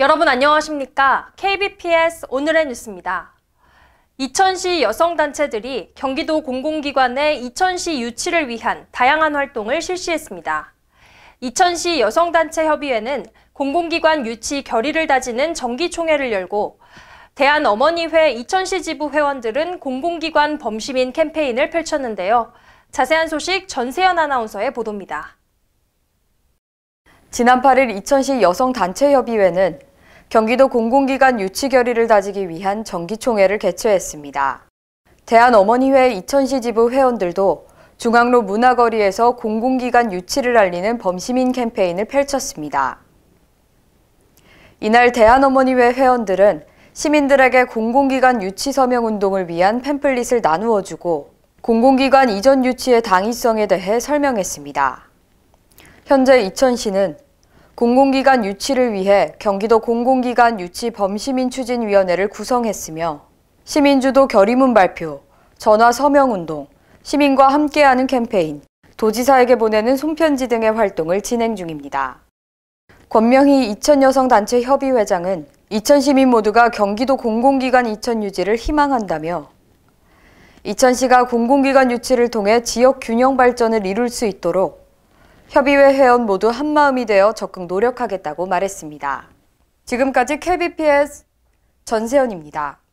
여러분 안녕하십니까? KBPS 오늘의 뉴스입니다. 이천시 여성단체들이 경기도 공공기관의 이천시 유치를 위한 다양한 활동을 실시했습니다. 이천시 여성단체협의회는 공공기관 유치 결의를 다지는 정기총회를 열고 대한어머니회 이천시 지부 회원들은 공공기관 범시민 캠페인을 펼쳤는데요. 자세한 소식 전세현 아나운서의 보도입니다. 지난 8일 이천시 여성단체협의회는 경기도 공공기관 유치 결의를 다지기 위한 정기총회를 개최했습니다. 대한어머니회 이천시 지부 회원들도 중앙로 문화거리에서 공공기관 유치를 알리는 범시민 캠페인을 펼쳤습니다. 이날 대한어머니회 회원들은 시민들에게 공공기관 유치 서명 운동을 위한 팸플릿을 나누어 주고 공공기관 이전 유치의 당위성에 대해 설명했습니다. 현재 이천시는 공공기관 유치를 위해 경기도 공공기관 유치 범시민 추진위원회를 구성했으며 시민주도 결의문 발표, 전화 서명 운동, 시민과 함께하는 캠페인, 도지사에게 보내는 손편지 등의 활동을 진행 중입니다. 권명희 이천여성단체 협의회장은 이천시민 모두가 경기도 공공기관 이천 유지를 희망한다며 이천시가 공공기관 유치를 통해 지역 균형 발전을 이룰 수 있도록 협의회 회원 모두 한마음이 되어 적극 노력하겠다고 말했습니다. 지금까지 KBPS 전세현입니다.